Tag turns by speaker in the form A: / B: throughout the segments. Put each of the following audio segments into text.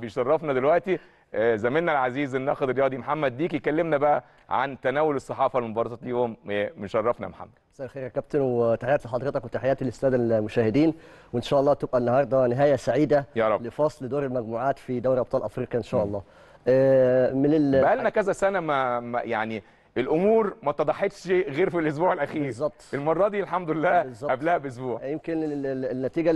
A: بيشرفنا دلوقتي آه، زميلنا العزيز الناقد الرياضي محمد ديك يكلمنا بقى عن تناول الصحافه لمباراه اليوم مشرفنا آه، يا محمد مساء الخير يا كابتن وتحياتي لحضرتك وتحياتي للساده المشاهدين وان شاء الله تبقى النهارده نهايه سعيده يا رب. لفصل دور المجموعات في دوري ابطال افريقيا ان شاء الله م. آه، من ال... بقى لنا كذا سنه ما يعني الامور ما اتضحتش غير في الاسبوع الاخير بالظبط المره دي الحمد لله بالزبط. قبلها باسبوع يعني يمكن النتيجه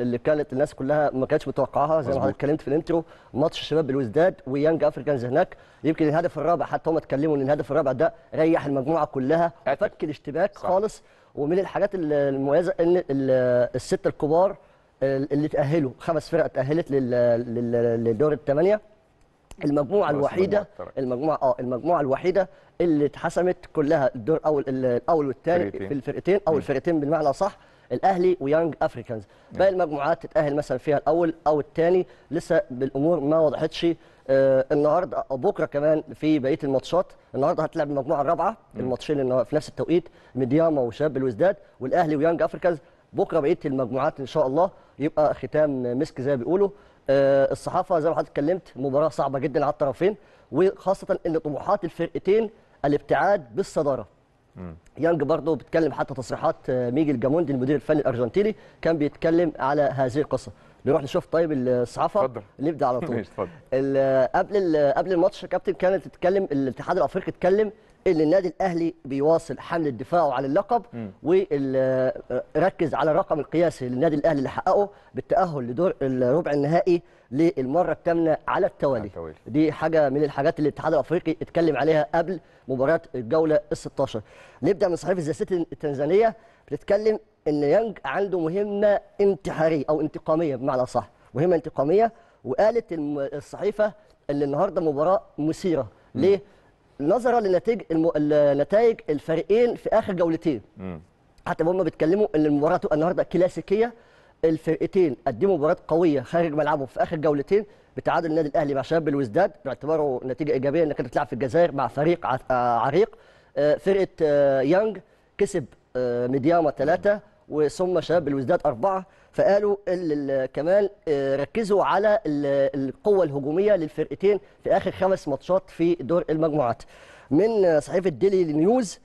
A: اللي كانت الناس كلها ما كانتش متوقعاها زي ما اتكلمت في الانترو ماتش شباب الوزداد ويانج افريكانز هناك يمكن الهدف الرابع حتى هم اتكلموا ان الهدف الرابع ده ريح المجموعه كلها فك الاشتباك صح. خالص ومن الحاجات المميزه ان السته الكبار اللي تاهلوا خمس فرق تاهلت للدور الثمانيه المجموعه الوحيده المجموعه اه المجموعه الوحيده اللي اتحسمت كلها الدور الاول الاول والثاني في الفرقتين او الفرقتين بالمعنى صح الاهلي ويانج افريكانز باقي المجموعات تتاهل مثلا فيها الاول او الثاني لسه بالامور ما وضحتش آه النهارده آه، بكره كمان في بقيه الماتشات النهارده هتلعب المجموعه الرابعه الماتشين في نفس التوقيت مدياما وشاب الوزداد والاهلي ويانج افريكانز بكره بقيه المجموعات ان شاء الله يبقى ختام مسك زي ما بيقولوا آه، الصحافه زي ما حضرتك اتكلمت مباراه صعبه جدا على الطرفين وخاصه ان طموحات الفرقتين الابتعاد بالصداره يانج برضه بيتكلم حتى تصريحات آه، ميجل جاموندي المدير الفني الارجنتيني كان بيتكلم على هذه القصه نروح نشوف طيب الصحافه اتفضل نبدا على طول قبل قبل الماتش كابتن كانت تتكلم الاتحاد الافريقي اتكلم ان النادي الاهلي بيواصل حمل دفاعه على اللقب وركز آه، على الرقم القياسي للنادي الاهلي اللي حققه بالتاهل لدور الربع النهائي للمره الثامنه على التوالي دي حاجه من الحاجات اللي الاتحاد الافريقي اتكلم عليها قبل مباراه الجوله ال16 نبدا من صحيفه الزاسيتي التنزانيه بتتكلم ان يانج عنده مهمه انتحاريه او انتقاميه بمعنى صح مهمه انتقاميه وقالت الصحيفه ان النهارده مباراه مثيره ليه؟ نظرا لنتائج الم... نتائج الفريقين في اخر جولتين مم. حتى هم بيتكلموا ان المباراه تبقى النهارده كلاسيكيه الفرقتين قدموا مباراه قويه خارج ملعبهم في اخر جولتين بتعادل النادي الاهلي مع شباب الوزداد باعتباره نتيجه ايجابيه انك تلعب في الجزائر مع فريق آه، عريق آه، فرقه آه، يانج كسب ميدياما ثلاثه وثم شباب الوزداد أربعة فقالوا كمان آه، ركزوا على القوة الهجومية للفرقتين في آخر خمس ماتشات في دور المجموعات من صحيفة ديلي نيوز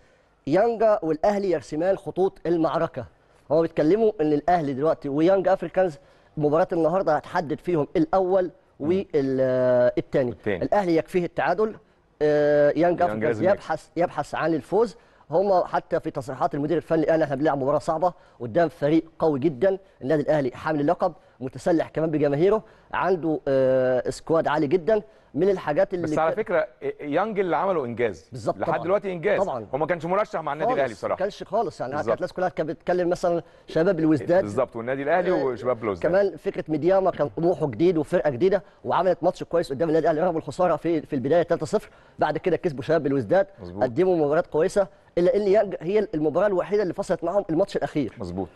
A: يانجا والأهلي يرسمان خطوط المعركة هو بيتكلموا ان الاهلي دلوقتي ويانج افريكانز مباراه النهارده هتحدد فيهم الاول والثاني آه، الاهلي يكفيه التعادل آه، يانج افريكانز يبحث يبحث عن الفوز هم حتى في تصريحات المدير الفني قال احنا بنلعب مباراه صعبه قدام فريق قوي جدا النادي الاهلي حامل اللقب متسلح كمان بجماهيره عنده آه، سكواد عالي جدا من الحاجات اللي بس على فكره يانج اللي عمله انجاز بالظبط لحد دلوقتي انجاز طبعا هو ما كانش مرشح مع النادي الاهلي بصراحه ما كانش خالص يعني كانت الناس كلها كانت بتتكلم مثلا شباب الوزداد بالظبط والنادي الاهلي آه، وشباب بلوزداد كمان فكره ميدياما كان طموحه جديد وفرقه جديده وعملت ماتش كويس قدام النادي الاهلي رغم الخساره في في البدايه 3-0 بعد كده كسبوا شباب الوزداد قدموا مباريات كويسه الا ان يانج هي المباراه الوحيده اللي فصلت معاهم الماتش الاخير مظبوط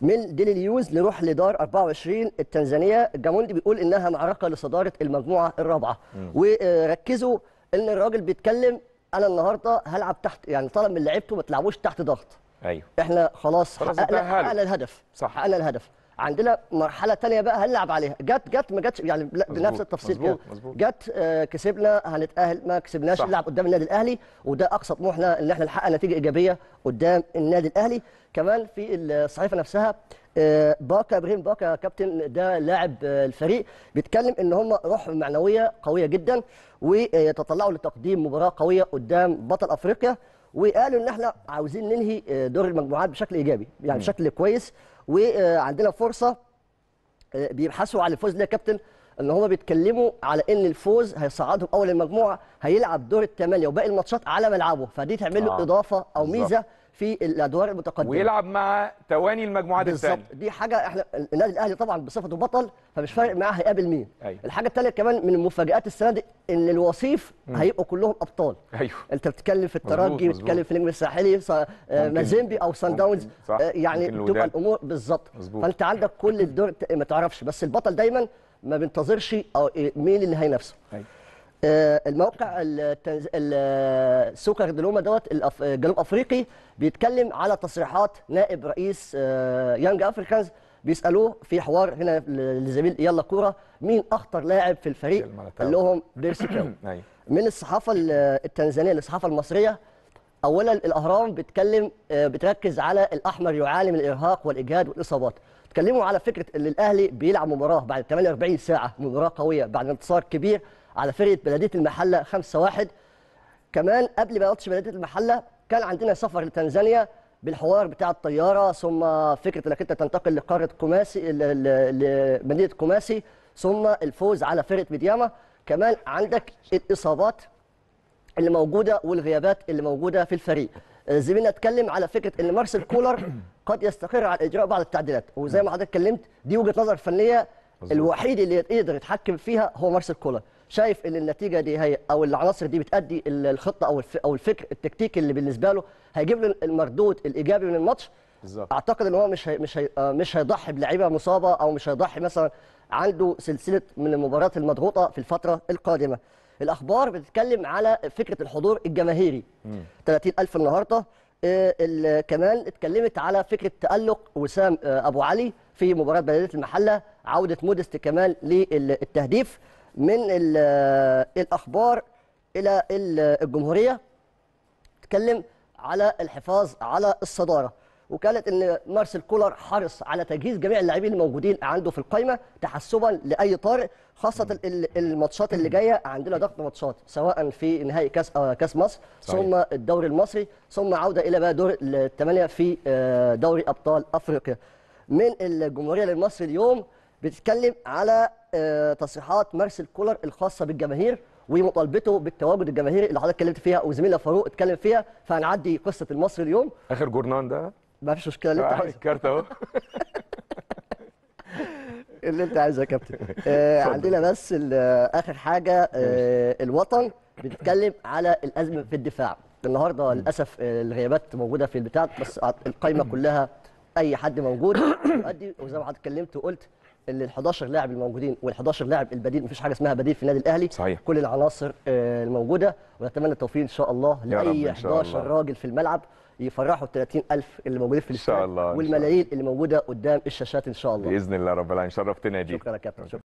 A: من ديلي نيوز نروح لدار 24 التنزانيه الجاموندي بيقول انها معركه لصداره المجموعه الرابعه مم. وركزوا ان الراجل بيتكلم انا النهارده هلعب تحت يعني طلب من لعيبته ما تلعبوش تحت ضغط ايوه احنا خلاص, خلاص حققنا الهدف صح حققنا الهدف عندنا مرحله ثانيه بقى هنلعب عليها جت جت ما جتش يعني بنفس التفصيل كده جت آه، كسبنا هنتاهل ما كسبناش نلعب قدام النادي الاهلي وده اقصى طموحنا ان احنا نحقق نتيجه ايجابيه قدام النادي الاهلي كمان في الصحيفه نفسها آه، باكا ابراهيم باكا كابتن ده لاعب آه، الفريق بيتكلم ان هم روح معنويه قويه جدا ويتطلعوا لتقديم مباراه قويه قدام بطل افريقيا وقالوا ان احنا عاوزين ننهي آه، دور المجموعات بشكل ايجابي يعني بشكل كويس وعندنا فرصه آه، بيبحثوا على الفوز ده يا كابتن ان هم بيتكلموا على ان الفوز هيصعدهم اول المجموعه هيلعب دور الثمانيه وباقي الماتشات على ملعبه فدي تعمل له آه. اضافه او بالزبط. ميزه في الادوار المتقدمه ويلعب مع تواني المجموعات الثانيه بالظبط دي حاجه احنا النادي الاهلي طبعا بصفته بطل فمش فارق معاه هيقابل مين أيوة. الحاجه الثانيه كمان من مفاجات السنه دي ان الوصيف هيبقوا كلهم ابطال ايوه انت بتتكلم في الترجي بتتكلم في النجم الساحلي آه، مازيمبي او سان داونز آه، يعني تبقى الامور بالظبط فانت عندك كل الدور ما تعرفش بس البطل دايما ما بينتظرش إيه، مين اللي هينافسه أيوة. آه، الموقع السوكر دلوما دوت الجنوب افريقي بيتكلم على تصريحات نائب رئيس يانج آه، افريكانز بيسالوه في حوار هنا للزميل يلا كوره مين اخطر لاعب في الفريق قال لهم ديرسي أيوه. كاو من الصحافه التنزانيه للصحافه المصريه اولا الاهرام بتكلم آه، بتركز على الاحمر يعاني من الارهاق والاجهاد والاصابات اتكلموا على فكره ان الاهلي بيلعب مباراه بعد 48 ساعه مباراه قويه بعد انتصار كبير على فرقه بلديه المحله 5-1 كمان قبل ما ماتش بلديه المحله كان عندنا سفر لتنزانيا بالحوار بتاع الطياره ثم فكره انك انت تنتقل لقاره كوماسي لمدينه كوماسي ثم الفوز على فرقه ميدياما كمان عندك الاصابات اللي موجوده والغيابات اللي موجوده في الفريق آه، زميلنا اتكلم على فكره ان مارسيل كولر قد يستقر على اجراء بعض التعديلات وزي ما حضرتك اتكلمت دي وجهه نظر فنيه الوحيد اللي يقدر يتحكم فيها هو مارسيل كولر شايف ان النتيجه دي هي او العناصر دي بتادي الخطه او او الفكر التكتيكي اللي بالنسبه له هيجيب له المردود الايجابي من الماتش بالظبط اعتقد ان هو مش هي مش هي آه، مش هيضحي بلعيبه مصابه او مش هيضحي مثلا عنده سلسله من المباريات المضغوطه في الفتره القادمه الاخبار بتتكلم على فكره الحضور الجماهيري 30000 النهارده آه، كمان اتكلمت على فكره تالق وسام آه، ابو علي في مباراه بلديه المحله عوده مودست كمان للتهديف من آه، الأخبار إلى آه، الجمهورية تتكلم على الحفاظ على الصدارة وكانت ان مارسيل كولر حرص على تجهيز جميع اللاعبين الموجودين عنده في القائمه تحسبا لاي طارئ خاصه الماتشات اللي جايه عندنا ضغط ماتشات سواء في نهائي كاس آه، كاس مصر صحيح. ثم الدوري المصري ثم عوده الى بقى دور الثمانيه في دوري ابطال افريقيا من الجمهوريه للمصري اليوم بتتكلم على آه، تصريحات مارسيل كولر الخاصه بالجماهير ومطالبته بالتواجد الجماهيري اللي حضرتك اتكلمت فيها وزميلنا فاروق اتكلم فيها فهنعدي قصه المصري اليوم اخر جورنان ده ما فيش مشكله اللي انت آه، عايزه الكارت اهو اللي انت عايزه يا كابتن آه عندنا بس آه، اخر حاجه آه الوطن بتتكلم على الازمه في الدفاع النهارده للاسف الغيابات موجوده في البتاع بس القايمه كلها اي حد موجود وزي ما حضرتك اتكلمت وقلت اللي ال 11 لاعب الموجودين وال 11 لاعب البديل مفيش حاجه اسمها بديل في النادي الاهلي صحيح. كل العناصر آه، الموجوده ونتمنى التوفيق ان شاء الله لاي 11 الله. راجل في الملعب يفرحوا ال ألف اللي موجودين في الاستاد والملايين اللي موجوده قدام الشاشات ان شاء الله باذن الله رب العالمين شرفتنا دي شكرا يا كابتن شكرا.